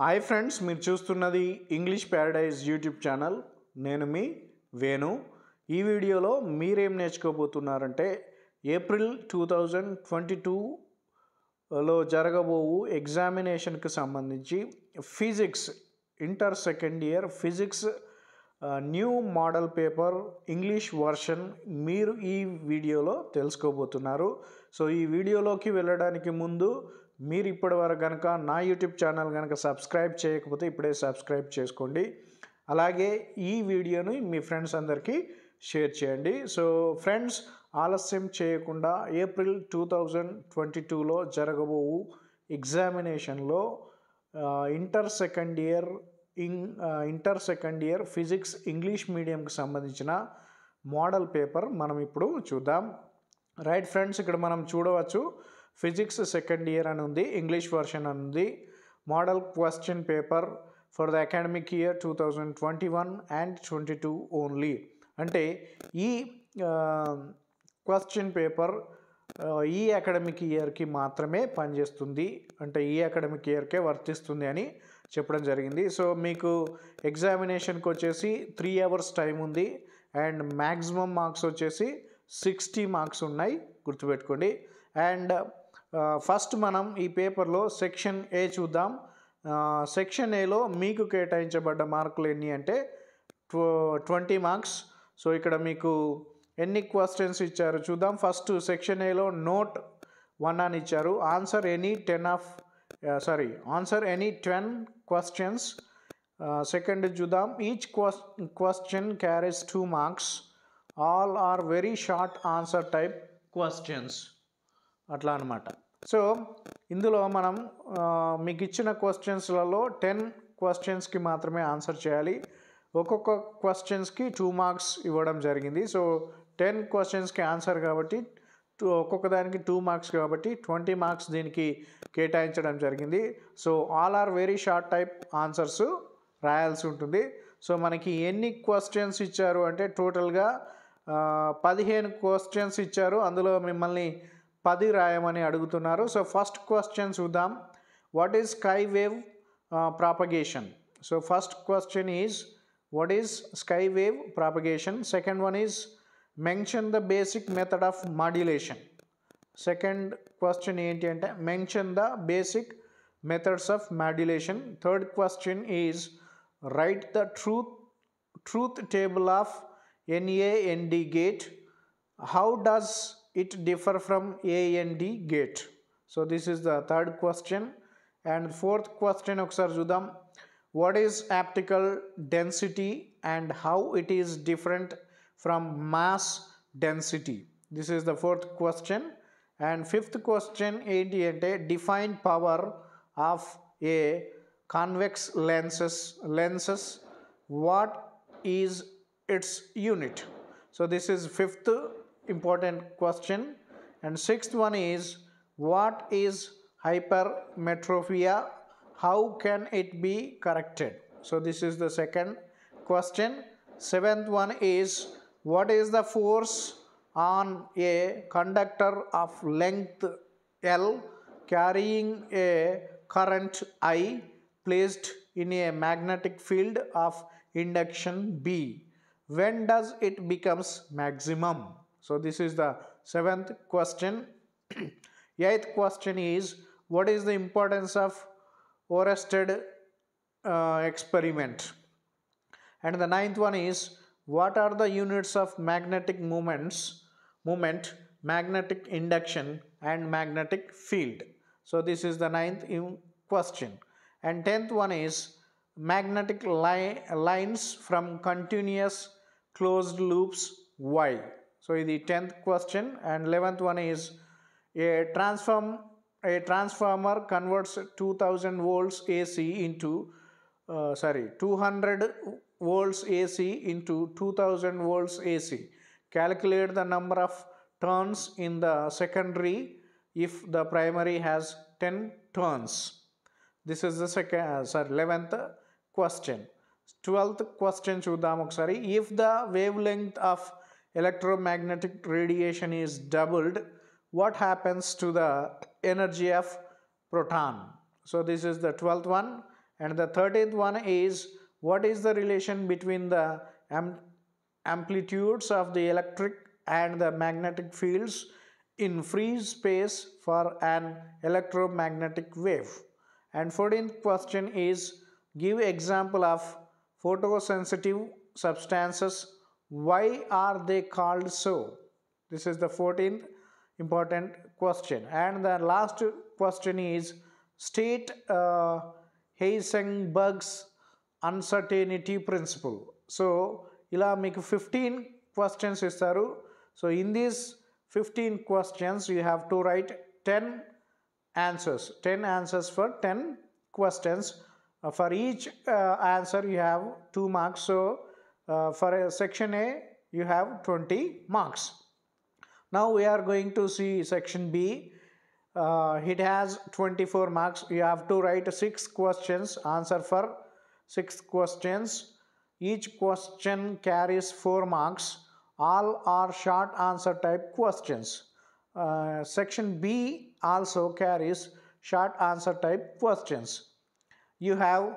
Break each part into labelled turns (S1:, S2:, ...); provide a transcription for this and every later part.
S1: Hi friends మీరు చూస్తున్నది English Paradise YouTube channel నేను మీ వేణు ఈ వీడియోలో మీరేం నేర్చుకోబోతున్నారంటే ఏప్రిల్ టూ థౌజండ్ ట్వంటీ టూలో జరగబోవు ఎగ్జామినేషన్కి సంబంధించి physics inter second year physics new model paper English version మీరు ఈ వీడియోలో తెలుసుకోబోతున్నారు సో ఈ వీడియోలోకి వెళ్ళడానికి ముందు మీరు ఇప్పటి వరకు కనుక నా యూట్యూబ్ ఛానల్ కనుక సబ్స్క్రైబ్ చేయకపోతే ఇప్పుడే సబ్స్క్రైబ్ చేసుకోండి అలాగే ఈ వీడియోని మీ ఫ్రెండ్స్ అందరికీ షేర్ చేయండి సో ఫ్రెండ్స్ ఆలస్యం చేయకుండా ఏప్రిల్ టూ థౌజండ్ ట్వంటీ టూలో జరగబోవు ఎగ్జామినేషన్లో inter second year in inter second year physics English మీడియంకి సంబంధించిన మోడల్ పేపర్ మనం ఇప్పుడు చూద్దాం రైట్ ఫ్రెండ్స్ ఇక్కడ మనం చూడవచ్చు ఫిజిక్స్ సెకండ్ ఇయర్ అని ఉంది ఇంగ్లీష్ వర్షన్ అని ఉంది model question paper for the academic year two thousand twenty one and twenty two only అంటే ఈ క్వశ్చన్ పేపర్ ఈ అకాడమిక్ ఇయర్కి మాత్రమే పనిచేస్తుంది అంటే ఈ అకాడమిక్ ఇయర్కే వర్తిస్తుంది అని చెప్పడం జరిగింది సో మీకు ఎగ్జామినేషన్కి వచ్చేసి త్రీ అవర్స్ టైం ఉంది అండ్ మ్యాక్సిమం మార్క్స్ వచ్చేసి సిక్స్టీ మార్క్స్ ఉన్నాయి గుర్తుపెట్టుకోండి అండ్ ఫస్ట్ మనం ఈ పేపర్లో సెక్షన్ ఏ చూద్దాం సెక్షన్ ఏలో మీకు కేటాయించబడ్డ మార్కులు ఎన్ని అంటే ట్వంటీ మార్క్స్ సో ఇక్కడ మీకు ఎన్ని క్వశ్చన్స్ ఇచ్చారు చూద్దాం ఫస్ట్ సెక్షన్ ఏలో నోట్ వన్ అని ఇచ్చారు answer any ten of sorry answer any ten questions second చూద్దాం each question carries two marks all are very short answer type questions అట్లా అనమాట సో ఇందులో మనం మీకు ఇచ్చిన క్వశ్చన్స్లలో టెన్ క్వశ్చన్స్కి మాత్రమే ఆన్సర్ చేయాలి ఒక్కొక్క క్వశ్చన్స్కి టూ మార్క్స్ ఇవ్వడం జరిగింది సో టెన్ క్వశ్చన్స్కి ఆన్సర్ కాబట్టి టూ ఒక్కొక్క దానికి టూ మార్క్స్ కాబట్టి ట్వంటీ మార్క్స్ దీనికి కేటాయించడం జరిగింది so all are very short type answers రాయాల్సి ఉంటుంది సో మనకి ఎన్ని క్వశ్చన్స్ ఇచ్చారు అంటే టోటల్గా పదిహేను క్వశ్చన్స్ ఇచ్చారు అందులో మిమ్మల్ని పది రాయమని అడుగుతున్నారు సో ఫస్ట్ క్వశ్చన్ చూద్దాం what is sky wave propagation so first question is what is sky wave propagation second one is mention the basic method of modulation second question ఏంటి అంటే mention the basic methods of modulation third question is write the truth truth table of N A N D gate how does it differ from A and D gate? So this is the third question. And fourth question Oksar Judam, what is optical density and how it is different from mass density? This is the fourth question. And fifth question, define power of a convex lenses. Lenses, what is its unit? So this is fifth important question. And sixth one is what is hypermetropia? How can it be corrected? So this is the second question. Seventh one is what is the force on a conductor of length L carrying a current I placed in a magnetic field of induction B. When does it becomes maximum? So this is the seventh question. Eighth question is what is the importance of Orested uh, experiment? And the ninth one is what are the units of magnetic moments, moment, magnetic induction and magnetic field? So this is the ninth question. And tenth one is magnetic li lines from continuous closed loops Y. So the 10th question and 11th one is a transform a transformer converts 2000 volts AC into uh, sorry 200 volts AC into 2000 volts AC. Calculate the number of turns in the secondary if the primary has 10 turns. This is the second, uh, sorry, 11th question. 12th question చూద్దాం Sorry, if the wavelength of electromagnetic radiation is doubled, what happens to the energy of proton? So this is the 12th one and the 13th one is what is the relation between the amplitudes of the electric and the magnetic fields in free space for an electromagnetic wave. And 14th question is give example of photosensitive substances why are they called so this is the 14th important question and the last question is state uh, heisenberg's uncertainty principle so ila make 15 questions is so in these 15 questions you have to write 10 answers 10 answers for 10 questions uh, for each uh, answer you have two marks so uh, for section A you have 20 marks. Now we are going to see section B. Uh, it has 24 marks. You have to write 6 questions, answer for 6 questions. Each question carries 4 marks. All are short answer type questions. Uh, section B also carries short answer type questions. You have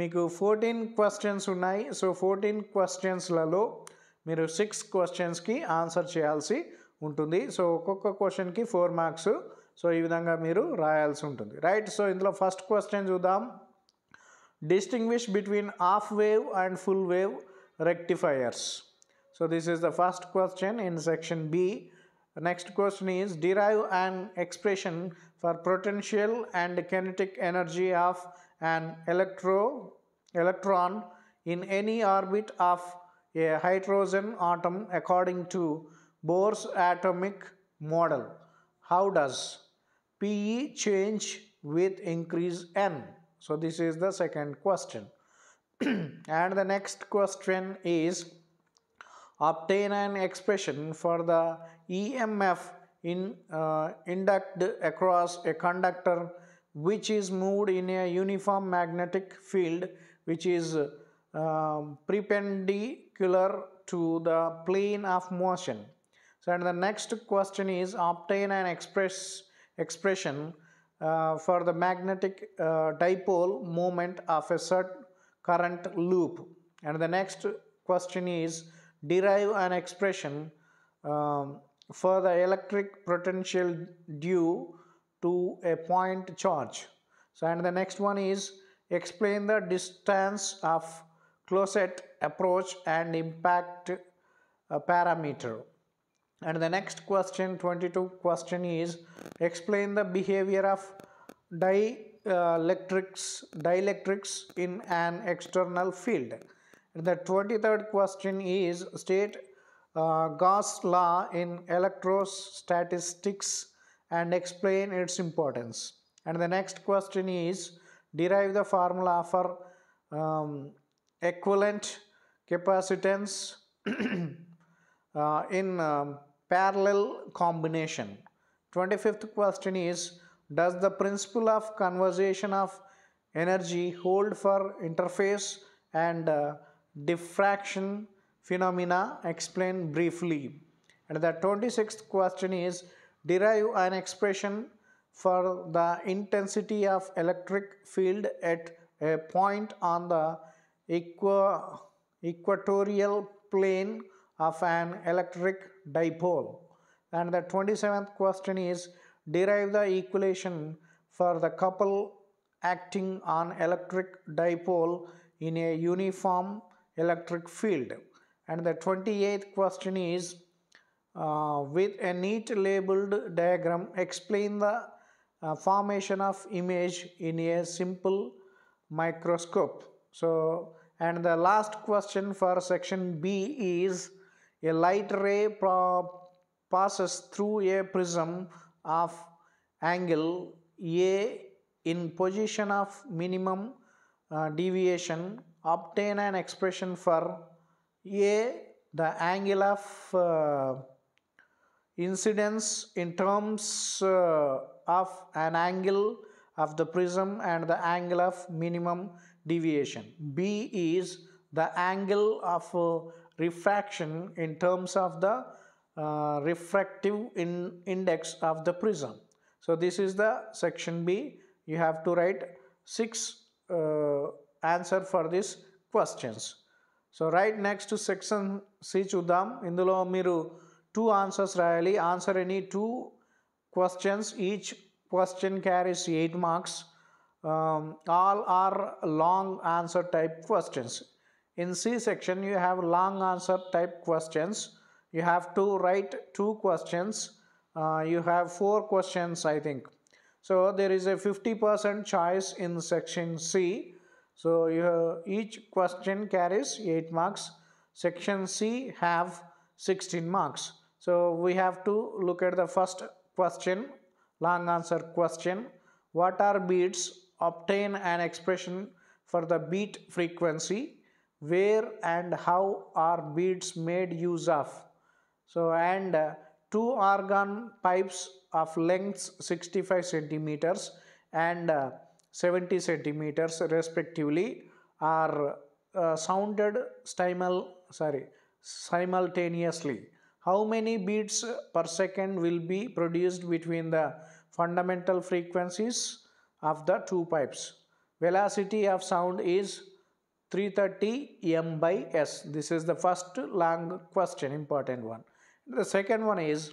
S1: మీకు fourteen questions ఉన్నాయి so fourteen క్వశ్చన్స్లలో మీరు six క్వశ్చన్స్కి answer చేయాల్సి ఉంటుంది so ఒక్కొక్క క్వశ్చన్కి four marks so ఈ విధంగా మీరు రాయాల్సి ఉంటుంది రైట్ సో ఇందులో ఫస్ట్ క్వశ్చన్ చూద్దాం distinguish between half wave and full wave rectifiers so this is the first question in section B next question is derive and expression for potential and kinetic energy of an electro, electron in any orbit of a hydrogen atom according to Bohr's atomic model. How does PE change with increase n? So this is the second question. and the next question is obtain an expression for the EMF in uh, across a conductor which is moved in a uniform magnetic field which is uh, perpendicular to the plane of motion. So, and the next question is obtain an express expression uh, for the magnetic uh, dipole moment of a certain current loop. And the next question is derive an expression um, for the electric potential due to a point charge. So, and the next one is explain the distance of closet approach and impact uh, parameter. And the next question, 22 question is explain the behavior of dielectrics, dielectrics in an external field. And the 23rd question is state uh, Gauss law in electrostatistics and explain its importance. And the next question is derive the formula for um, equivalent capacitance uh, in um, parallel combination. 25th question is does the principle of conservation of energy hold for interface and uh, diffraction phenomena Explain briefly. And the 26th question is derive an expression for the intensity of electric field at a point on the equa equatorial plane of an electric dipole. And the 27th question is derive the equation for the couple acting on electric dipole in a uniform electric field. And the 28th question is uh, with a neat labeled diagram explain the uh, formation of image in a simple microscope. So, and the last question for section B is a light ray passes through a prism of angle A in position of minimum uh, deviation obtain an expression for A the angle of uh, incidence in terms uh, of an angle of the prism and the angle of minimum deviation. B is the angle of uh, refraction in terms of the uh, refractive in index of the prism. So this is the section B. You have to write 6 uh, answer for these questions. So so right to section C చూద్దాం ఇందులో miru two answers really answer any two questions each question carries 8 marks um, all are long answer type questions in C section you have long answer type questions you have to write two questions uh, you have four questions I think so there is a 50% choice in section C so you have, each question carries 8 marks section C have 16 marks so we have to look at the first question, long answer question. What are beats? Obtain an expression for the beat frequency. Where and how are beats made use of? So and uh, two argon pipes of lengths 65 centimeters and uh, 70 centimeters respectively are uh, sounded simul sorry simultaneously how many beats per second will be produced between the fundamental frequencies of the two pipes. Velocity of sound is 330 m by s. This is the first long question, important one. The second one is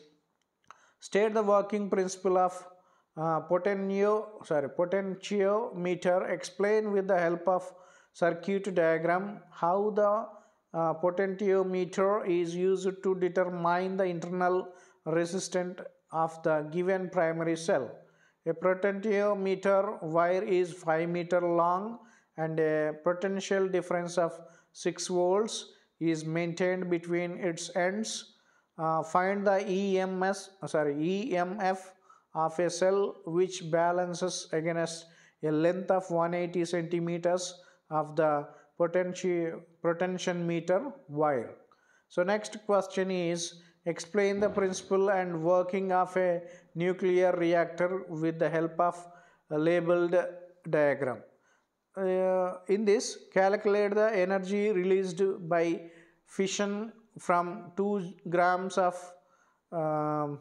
S1: state the working principle of uh, sorry, potentiometer. Explain with the help of circuit diagram how the potentiometer is used to determine the internal resistance of the given primary cell. A potentiometer wire is 5 meter long and a potential difference of 6 volts is maintained between its ends. Uh, find the EMS, uh, sorry, EMF of a cell which balances against a length of 180 centimeters of the potentiometer wire. So next question is explain the principle and working of a nuclear reactor with the help of a labeled diagram. Uh, in this calculate the energy released by fission from 2 grams of uh, um,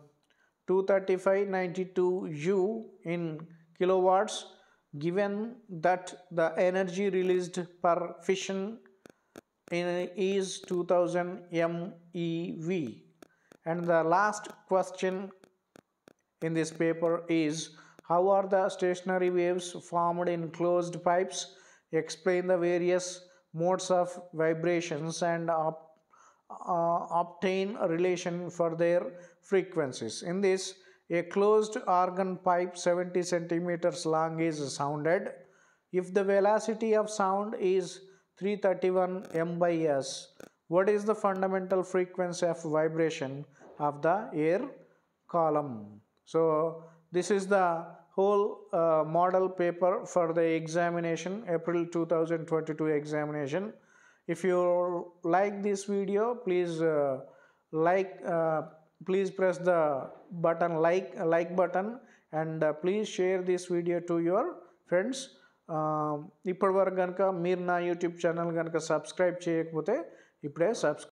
S1: 235.92 U in kilowatts given that the energy released per fission is 2000 MeV and the last question in this paper is how are the stationary waves formed in closed pipes explain the various modes of vibrations and op uh, obtain a relation for their frequencies in this a closed organ pipe 70 centimeters long is sounded. If the velocity of sound is 331 m by s, what is the fundamental frequency of vibration of the air column? So, this is the whole uh, model paper for the examination, April 2022 examination. If you like this video, please uh, like, uh, please press the button like like button and uh, please share this video to your friends ఇప్పటివరకు కనుక మీరు నా YouTube channel కనుక subscribe చేయకపోతే ఇప్పుడే subscribe